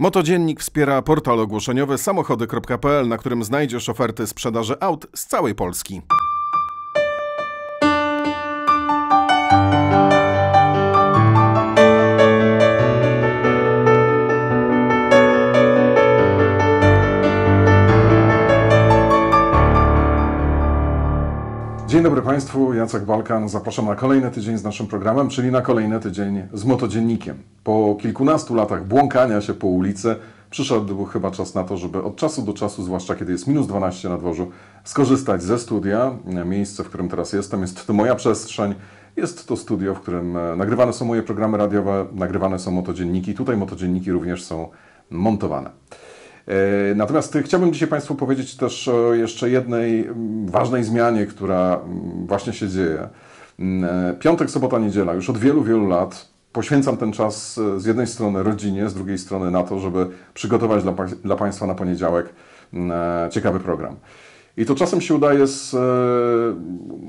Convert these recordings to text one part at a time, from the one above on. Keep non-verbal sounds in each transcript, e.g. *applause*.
Motodziennik wspiera portal ogłoszeniowy samochody.pl, na którym znajdziesz oferty sprzedaży aut z całej Polski. Dzień dobry Państwu, Jacek Balkan. Zapraszam na kolejny tydzień z naszym programem, czyli na kolejny tydzień z motodziennikiem. Po kilkunastu latach błąkania się po ulicy przyszedł chyba czas na to, żeby od czasu do czasu, zwłaszcza kiedy jest minus 12 na dworzu, skorzystać ze studia. Miejsce, w którym teraz jestem, jest to moja przestrzeń. Jest to studio, w którym e, nagrywane są moje programy radiowe, nagrywane są motodzienniki. Tutaj motodzienniki również są montowane. E, natomiast chciałbym dzisiaj Państwu powiedzieć też o jeszcze jednej mm, ważnej zmianie, która mm, właśnie się dzieje. Mm, e, piątek, sobota, niedziela. Już od wielu, wielu lat poświęcam ten czas e, z jednej strony rodzinie, z drugiej strony na to, żeby przygotować dla, dla Państwa na poniedziałek ciekawy program. I to czasem się udaje z e,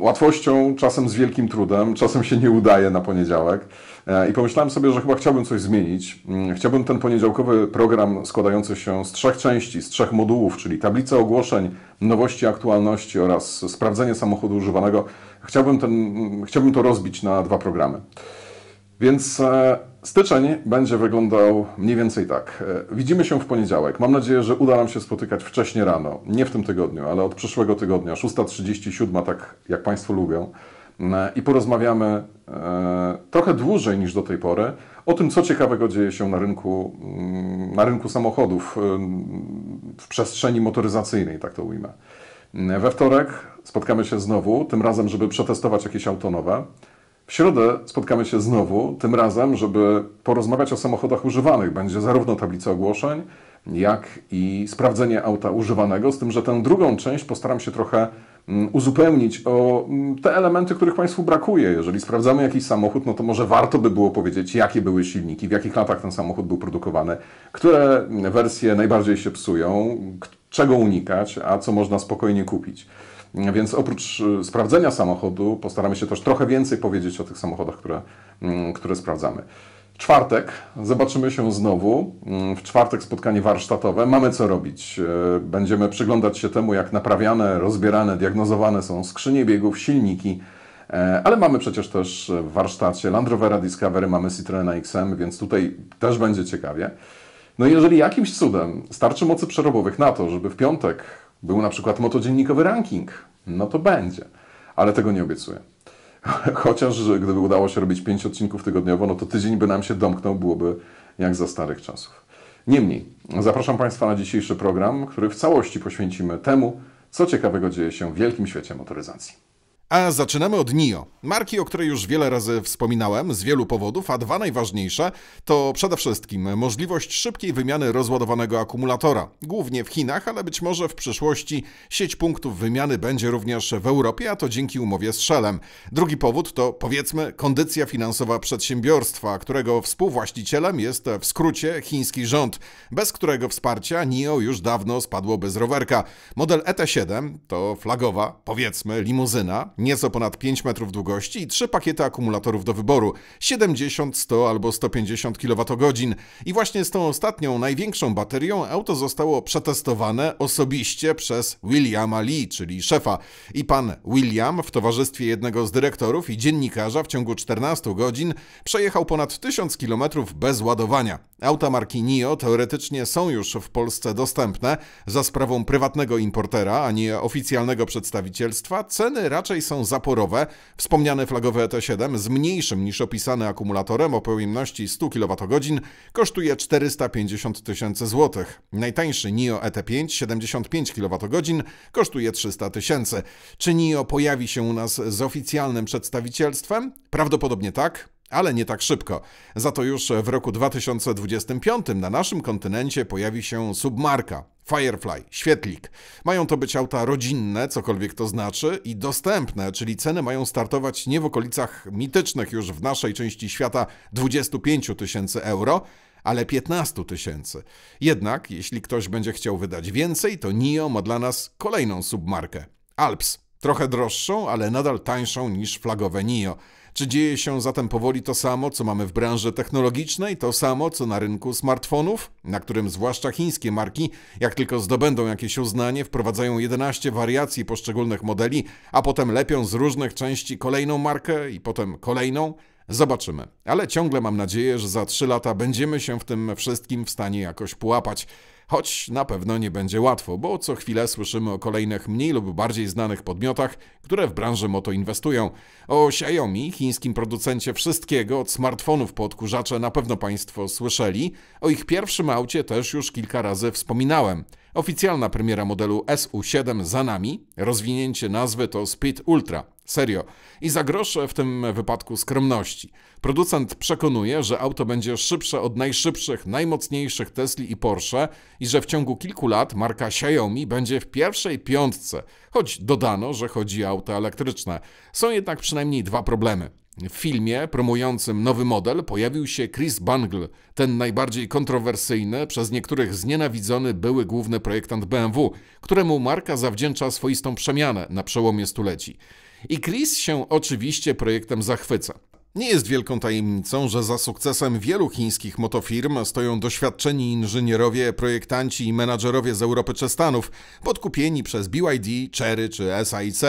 łatwością, czasem z wielkim trudem, czasem się nie udaje na poniedziałek. E, I pomyślałem sobie, że chyba chciałbym coś zmienić. Mm, chciałbym ten poniedziałkowy program składający się z trzech części, z trzech modułów, czyli tablice ogłoszeń, nowości, aktualności oraz sprawdzenie samochodu używanego, chciałbym, ten, mm, chciałbym to rozbić na dwa programy. Więc e, Styczeń będzie wyglądał mniej więcej tak. E, widzimy się w poniedziałek. Mam nadzieję, że uda nam się spotykać wcześniej rano. Nie w tym tygodniu, ale od przyszłego tygodnia, 6.37, tak jak Państwo lubią. E, I porozmawiamy e, trochę dłużej niż do tej pory o tym, co ciekawego dzieje się na rynku, mm, na rynku samochodów w przestrzeni motoryzacyjnej, tak to ujmę. We wtorek spotkamy się znowu, tym razem, żeby przetestować jakieś autonowe. W środę spotkamy się znowu, tym razem, żeby porozmawiać o samochodach używanych. Będzie zarówno tablica ogłoszeń, jak i sprawdzenie auta używanego, z tym, że tę drugą część postaram się trochę mm, uzupełnić o mm, te elementy, których Państwu brakuje. Jeżeli sprawdzamy jakiś samochód, no to może warto by było powiedzieć, jakie były silniki, w jakich latach ten samochód był produkowany, które wersje najbardziej się psują, czego unikać, a co można spokojnie kupić. Więc oprócz e, sprawdzenia samochodu, postaramy się też trochę więcej powiedzieć o tych samochodach, które, mm, które sprawdzamy. Czwartek, zobaczymy się znowu. Mm, w czwartek spotkanie warsztatowe. Mamy co robić. E, będziemy przyglądać się temu, jak naprawiane, rozbierane, diagnozowane są skrzynie biegów, silniki. E, ale mamy przecież też w warsztacie Land Rovera Discovery, mamy Citroena XM, więc tutaj też będzie ciekawie. No i jeżeli jakimś cudem starczy mocy przerobowych na to, żeby w piątek był na przykład motodziennikowy ranking, no to będzie. Ale tego nie obiecuję. *laughs* Chociaż gdyby udało się robić 5 odcinków tygodniowo, no to tydzień by nam się domknął, byłoby jak za starych czasów. Niemniej, zapraszam Państwa na dzisiejszy program, który w całości poświęcimy temu, co ciekawego dzieje się w wielkim świecie motoryzacji. A zaczynamy od NIO. Marki, o której już wiele razy wspominałem z wielu powodów, a dwa najważniejsze to przede wszystkim możliwość szybkiej wymiany rozładowanego akumulatora, głównie w Chinach, ale być może w przyszłości sieć punktów wymiany będzie również w Europie, a to dzięki umowie z Shellem. Drugi powód to powiedzmy kondycja finansowa przedsiębiorstwa, którego współwłaścicielem jest w skrócie chiński rząd, bez którego wsparcia NIO już dawno spadłoby z rowerka. Model ET7 to flagowa, powiedzmy limuzyna, nieco ponad 5 metrów długości i trzy pakiety akumulatorów do wyboru 70, 100 albo 150 kWh. I właśnie z tą ostatnią, największą baterią auto zostało przetestowane osobiście przez Williama Lee, czyli szefa. I pan William w towarzystwie jednego z dyrektorów i dziennikarza w ciągu 14 godzin przejechał ponad 1000 km bez ładowania. Auta marki NIO teoretycznie są już w Polsce dostępne za sprawą prywatnego importera, a nie oficjalnego przedstawicielstwa. Ceny raczej są są zaporowe. Wspomniane flagowe ET7 z mniejszym niż opisany akumulatorem o pojemności 100 kWh kosztuje 450 tysięcy złotych. Najtańszy NIO ET5 75 kWh kosztuje 300 tysięcy. Czy NIO pojawi się u nas z oficjalnym przedstawicielstwem? Prawdopodobnie tak. Ale nie tak szybko. Za to już w roku 2025 na naszym kontynencie pojawi się submarka Firefly, świetlik. Mają to być auta rodzinne, cokolwiek to znaczy, i dostępne, czyli ceny mają startować nie w okolicach mitycznych już w naszej części świata 25 tysięcy euro, ale 15 tysięcy. Jednak, jeśli ktoś będzie chciał wydać więcej, to NIO ma dla nas kolejną submarkę Alps. Trochę droższą, ale nadal tańszą niż flagowe NIO. Czy dzieje się zatem powoli to samo, co mamy w branży technologicznej, to samo, co na rynku smartfonów, na którym zwłaszcza chińskie marki, jak tylko zdobędą jakieś uznanie, wprowadzają 11 wariacji poszczególnych modeli, a potem lepią z różnych części kolejną markę i potem kolejną? Zobaczymy. Ale ciągle mam nadzieję, że za 3 lata będziemy się w tym wszystkim w stanie jakoś pułapać. Choć na pewno nie będzie łatwo, bo co chwilę słyszymy o kolejnych mniej lub bardziej znanych podmiotach, które w branży moto inwestują. O Xiaomi, chińskim producencie wszystkiego od smartfonów po odkurzacze na pewno Państwo słyszeli. O ich pierwszym aucie też już kilka razy wspominałem. Oficjalna premiera modelu SU7 za nami, rozwinięcie nazwy to Speed Ultra. Serio. I za grosze w tym wypadku skromności. Producent przekonuje, że auto będzie szybsze od najszybszych, najmocniejszych Tesli i Porsche i że w ciągu kilku lat marka Xiaomi będzie w pierwszej piątce, choć dodano, że chodzi o auto elektryczne. Są jednak przynajmniej dwa problemy. W filmie promującym nowy model pojawił się Chris Bungle, ten najbardziej kontrowersyjny, przez niektórych znienawidzony były główny projektant BMW, któremu marka zawdzięcza swoistą przemianę na przełomie stuleci. I Chris się oczywiście projektem zachwyca. Nie jest wielką tajemnicą, że za sukcesem wielu chińskich motofirm stoją doświadczeni inżynierowie, projektanci i menadżerowie z Europy czy Stanów, podkupieni przez BYD, Cherry czy SAIC,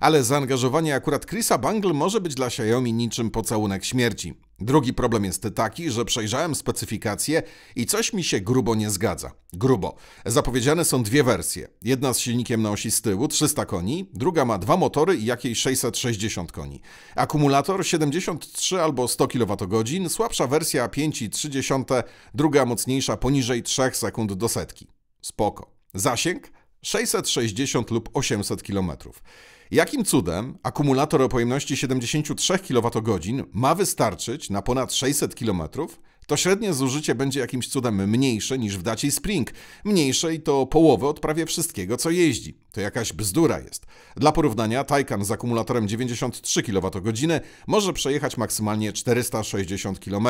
ale zaangażowanie akurat Chrisa Bangle może być dla Xiaomi niczym pocałunek śmierci. Drugi problem jest taki, że przejrzałem specyfikację i coś mi się grubo nie zgadza. Grubo. Zapowiedziane są dwie wersje. Jedna z silnikiem na osi z tyłu 300 koni, druga ma dwa motory i jakieś 660 koni. Akumulator 73 albo 100 kWh, słabsza wersja 5,3, druga mocniejsza poniżej 3 sekund do setki. Spoko. Zasięg 660 lub 800 km. Jakim cudem akumulator o pojemności 73 kWh ma wystarczyć na ponad 600 km? To średnie zużycie będzie jakimś cudem mniejsze niż w dacie Spring. Mniejsze i to połowę od prawie wszystkiego, co jeździ. To jakaś bzdura jest. Dla porównania Taycan z akumulatorem 93 kWh może przejechać maksymalnie 460 km.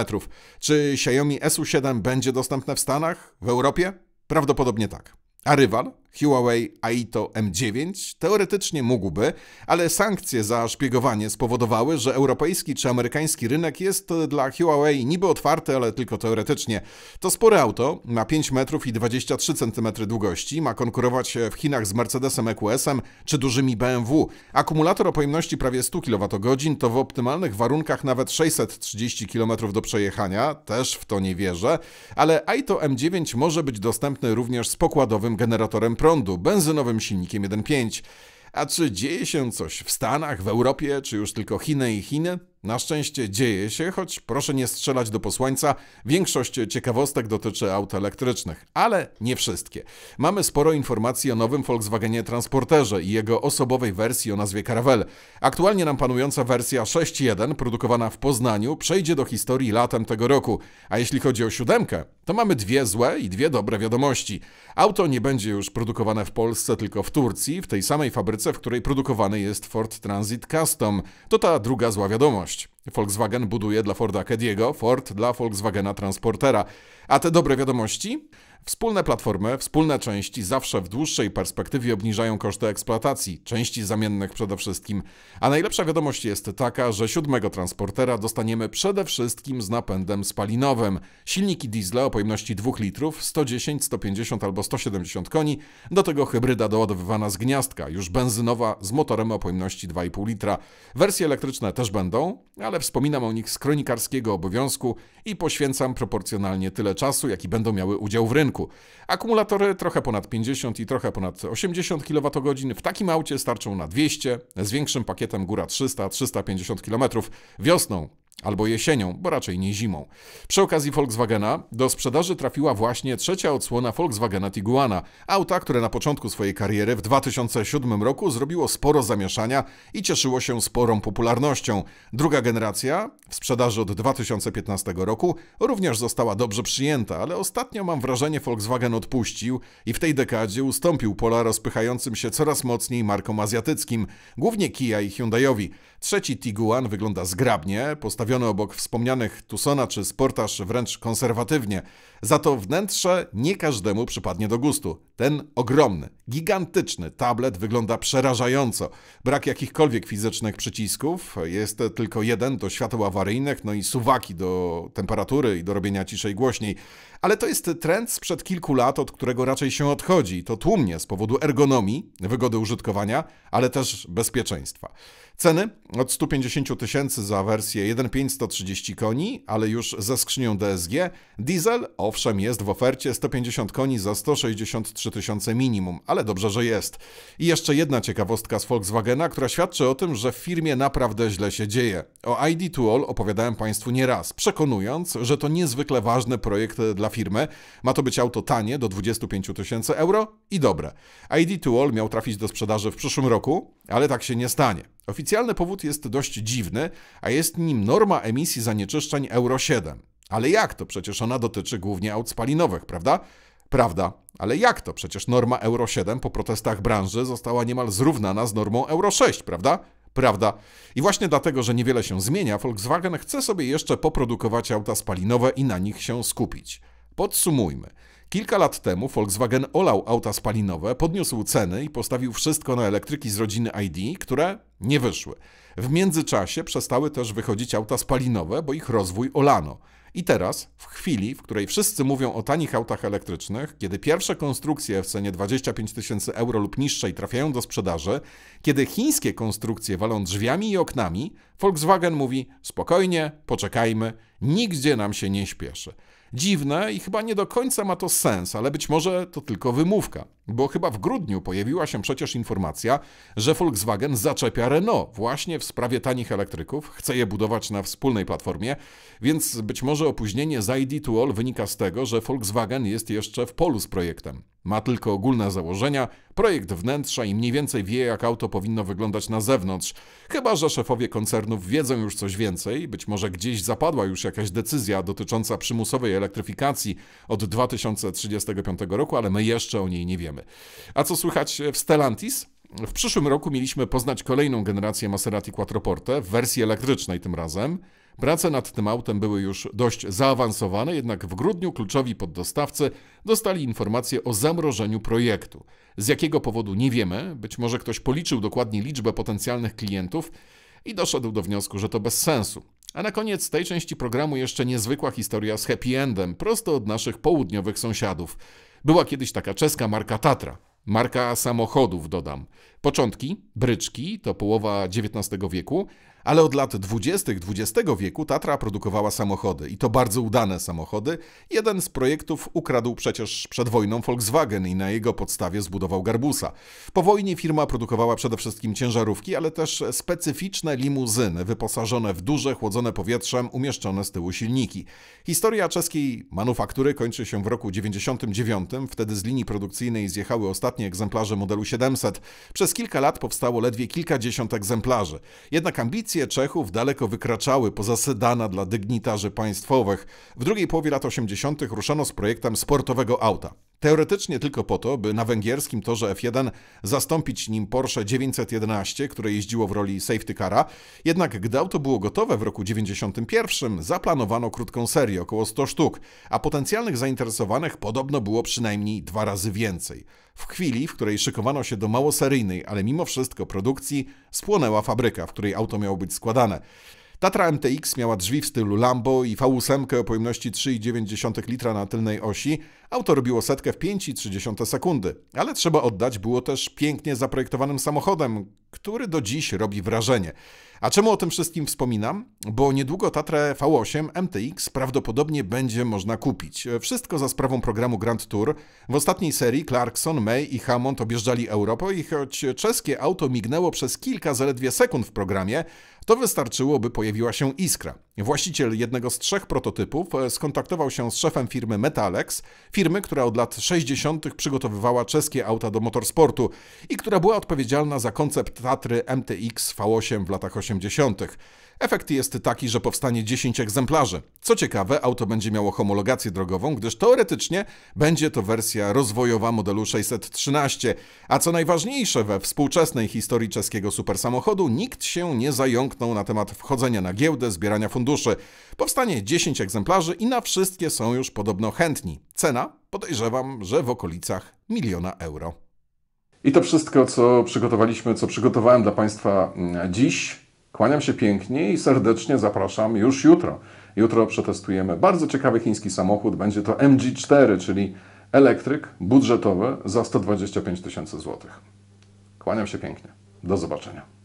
Czy Xiaomi SU7 będzie dostępne w Stanach? W Europie? Prawdopodobnie tak. A rywal, Huawei Aito M9, teoretycznie mógłby, ale sankcje za szpiegowanie spowodowały, że europejski czy amerykański rynek jest dla Huawei niby otwarty, ale tylko teoretycznie. To spore auto, ma 5 metrów i 23 cm długości, ma konkurować w Chinach z Mercedesem EQS-em czy dużymi BMW. Akumulator o pojemności prawie 100 kWh to w optymalnych warunkach nawet 630 km do przejechania, też w to nie wierzę, ale Aito M9 może być dostępny również z pokładowym generatorem prądu, benzynowym silnikiem 1.5. A czy dzieje się coś w Stanach, w Europie, czy już tylko Chiny i Chiny? Na szczęście dzieje się, choć proszę nie strzelać do posłańca. Większość ciekawostek dotyczy aut elektrycznych, ale nie wszystkie. Mamy sporo informacji o nowym Volkswagenie Transporterze i jego osobowej wersji o nazwie Caravelle. Aktualnie nam panująca wersja 6.1, produkowana w Poznaniu, przejdzie do historii latem tego roku. A jeśli chodzi o siódemkę, to mamy dwie złe i dwie dobre wiadomości. Auto nie będzie już produkowane w Polsce, tylko w Turcji, w tej samej fabryce, w której produkowany jest Ford Transit Custom. To ta druga zła wiadomość. przyjemność. Volkswagen buduje dla Forda Kediego, Ford dla Volkswagena Transportera. A te dobre wiadomości? Wspólne platformy, wspólne części zawsze w dłuższej perspektywie obniżają koszty eksploatacji, części zamiennych przede wszystkim. A najlepsza wiadomość jest taka, że siódmego transportera dostaniemy przede wszystkim z napędem spalinowym. Silniki diesla o pojemności 2 litrów, 110, 150 albo 170 koni, do tego hybryda doładowywana z gniazdka, już benzynowa z motorem o pojemności 2,5 litra. Wersje elektryczne też będą, ale ale wspominam o nich z kronikarskiego obowiązku i poświęcam proporcjonalnie tyle czasu, jaki będą miały udział w rynku. Akumulatory trochę ponad 50 i trochę ponad 80 kWh w takim aucie starczą na 200, z większym pakietem góra 300-350 km. Wiosną Albo jesienią, bo raczej nie zimą. Przy okazji Volkswagena do sprzedaży trafiła właśnie trzecia odsłona Volkswagena Tiguana, auta, które na początku swojej kariery w 2007 roku zrobiło sporo zamieszania i cieszyło się sporą popularnością. Druga generacja, w sprzedaży od 2015 roku, również została dobrze przyjęta, ale ostatnio mam wrażenie Volkswagen odpuścił i w tej dekadzie ustąpił pola rozpychającym się coraz mocniej markom azjatyckim, głównie Kia i Hyundaiowi. Trzeci Tiguan wygląda zgrabnie, postawiony obok wspomnianych Tusona czy Sportaż wręcz konserwatywnie, za to wnętrze nie każdemu przypadnie do gustu. Ten ogromny, gigantyczny tablet wygląda przerażająco. Brak jakichkolwiek fizycznych przycisków, jest tylko jeden do świateł awaryjnych, no i suwaki do temperatury i do robienia ciszej głośniej. Ale to jest trend sprzed kilku lat, od którego raczej się odchodzi. To tłumnie z powodu ergonomii, wygody użytkowania, ale też bezpieczeństwa. Ceny od 150 tysięcy za wersję 1530 koni, ale już ze skrzynią DSG, diesel o Owszem, jest w ofercie 150 koni za 163 tysiące minimum, ale dobrze, że jest. I jeszcze jedna ciekawostka z Volkswagena, która świadczy o tym, że w firmie naprawdę źle się dzieje. O id 2 opowiadałem Państwu nieraz, przekonując, że to niezwykle ważny projekt e, dla firmy. Ma to być auto tanie, do 25 tysięcy euro i dobre. id 2 miał trafić do sprzedaży w przyszłym roku, ale tak się nie stanie. Oficjalny powód jest dość dziwny, a jest nim norma emisji zanieczyszczeń Euro 7. Ale jak to? Przecież ona dotyczy głównie aut spalinowych, prawda? Prawda, ale jak to? Przecież norma Euro 7 po protestach branży została niemal zrównana z normą Euro 6, prawda? Prawda. I właśnie dlatego, że niewiele się zmienia, Volkswagen chce sobie jeszcze poprodukować auta spalinowe i na nich się skupić. Podsumujmy. Kilka lat temu Volkswagen olał auta spalinowe, podniósł ceny i postawił wszystko na elektryki z rodziny ID, które nie wyszły. W międzyczasie przestały też wychodzić auta spalinowe, bo ich rozwój olano. I teraz, w chwili, w której wszyscy mówią o tanich autach elektrycznych, kiedy pierwsze konstrukcje w cenie 25 tysięcy euro lub niższej trafiają do sprzedaży, kiedy chińskie konstrukcje walą drzwiami i oknami, Volkswagen mówi: spokojnie, poczekajmy, nigdzie nam się nie śpieszy. Dziwne i chyba nie do końca ma to sens, ale być może to tylko wymówka, bo chyba w grudniu pojawiła się przecież informacja, że Volkswagen zaczepia Renault właśnie w sprawie tanich elektryków, chce je budować na wspólnej platformie, więc być może opóźnienie z ID2All wynika z tego, że Volkswagen jest jeszcze w polu z projektem. Ma tylko ogólne założenia, projekt wnętrza i mniej więcej wie, jak auto powinno wyglądać na zewnątrz. Chyba, że szefowie koncernów wiedzą już coś więcej, być może gdzieś zapadła już jakaś decyzja dotycząca przymusowej elektryfikacji od 2035 roku, ale my jeszcze o niej nie wiemy. A co słychać w Stellantis? W przyszłym roku mieliśmy poznać kolejną generację Maserati Quattroporte w wersji elektrycznej tym razem. Prace nad tym autem były już dość zaawansowane, jednak w grudniu kluczowi poddostawcy dostali informację o zamrożeniu projektu. Z jakiego powodu nie wiemy, być może ktoś policzył dokładnie liczbę potencjalnych klientów i doszedł do wniosku, że to bez sensu. A na koniec tej części programu jeszcze niezwykła historia z happy endem, prosto od naszych południowych sąsiadów. Była kiedyś taka czeska marka Tatra. Marka samochodów, dodam. Początki, bryczki, to połowa XIX wieku, ale od lat 20. XX wieku Tatra produkowała samochody i to bardzo udane samochody. Jeden z projektów ukradł przecież przed wojną Volkswagen i na jego podstawie zbudował Garbusa. Po wojnie firma produkowała przede wszystkim ciężarówki, ale też specyficzne limuzyny wyposażone w duże, chłodzone powietrzem, umieszczone z tyłu silniki. Historia czeskiej manufaktury kończy się w roku 99. Wtedy z linii produkcyjnej zjechały ostatnie egzemplarze modelu 700. Przez kilka lat powstało ledwie kilkadziesiąt egzemplarzy. Jednak ambicje Ambicje Czechów daleko wykraczały poza sedana dla dygnitarzy państwowych. W drugiej połowie lat 80. ruszono z projektem sportowego auta. Teoretycznie tylko po to, by na węgierskim torze F1 zastąpić nim Porsche 911, które jeździło w roli safety cara. Jednak gdy auto było gotowe w roku 91, zaplanowano krótką serię, około 100 sztuk, a potencjalnych zainteresowanych podobno było przynajmniej dwa razy więcej. W chwili, w której szykowano się do małoseryjnej, ale mimo wszystko produkcji, spłonęła fabryka, w której auto miało być składane. Tatra MTX miała drzwi w stylu Lambo i V8 o pojemności 3,9 litra na tylnej osi. Auto robiło setkę w 5,3 sekundy. Ale trzeba oddać, było też pięknie zaprojektowanym samochodem, który do dziś robi wrażenie. A czemu o tym wszystkim wspominam? Bo niedługo Tatrę V8 MTX prawdopodobnie będzie można kupić. Wszystko za sprawą programu Grand Tour. W ostatniej serii Clarkson, May i Hammond objeżdżali Europę i choć czeskie auto mignęło przez kilka zaledwie sekund w programie, to wystarczyło, by pojawiła się iskra. Właściciel jednego z trzech prototypów skontaktował się z szefem firmy Metalex, firmy, która od lat 60. przygotowywała czeskie auta do motorsportu i która była odpowiedzialna za koncept Tatry MTX V8 w latach 80. Efekt jest taki, że powstanie 10 egzemplarzy. Co ciekawe, auto będzie miało homologację drogową, gdyż teoretycznie będzie to wersja rozwojowa modelu 613. A co najważniejsze, we współczesnej historii czeskiego supersamochodu nikt się nie zająknął na temat wchodzenia na giełdę, zbierania funduszy. Powstanie 10 egzemplarzy i na wszystkie są już podobno chętni. Cena? Podejrzewam, że w okolicach miliona euro. I to wszystko, co przygotowaliśmy, co przygotowałem dla Państwa mm, dziś. Kłaniam się pięknie i serdecznie zapraszam już jutro. Jutro przetestujemy bardzo ciekawy chiński samochód. Będzie to MG4, czyli elektryk budżetowy za 125 tysięcy złotych. Kłaniam się pięknie. Do zobaczenia.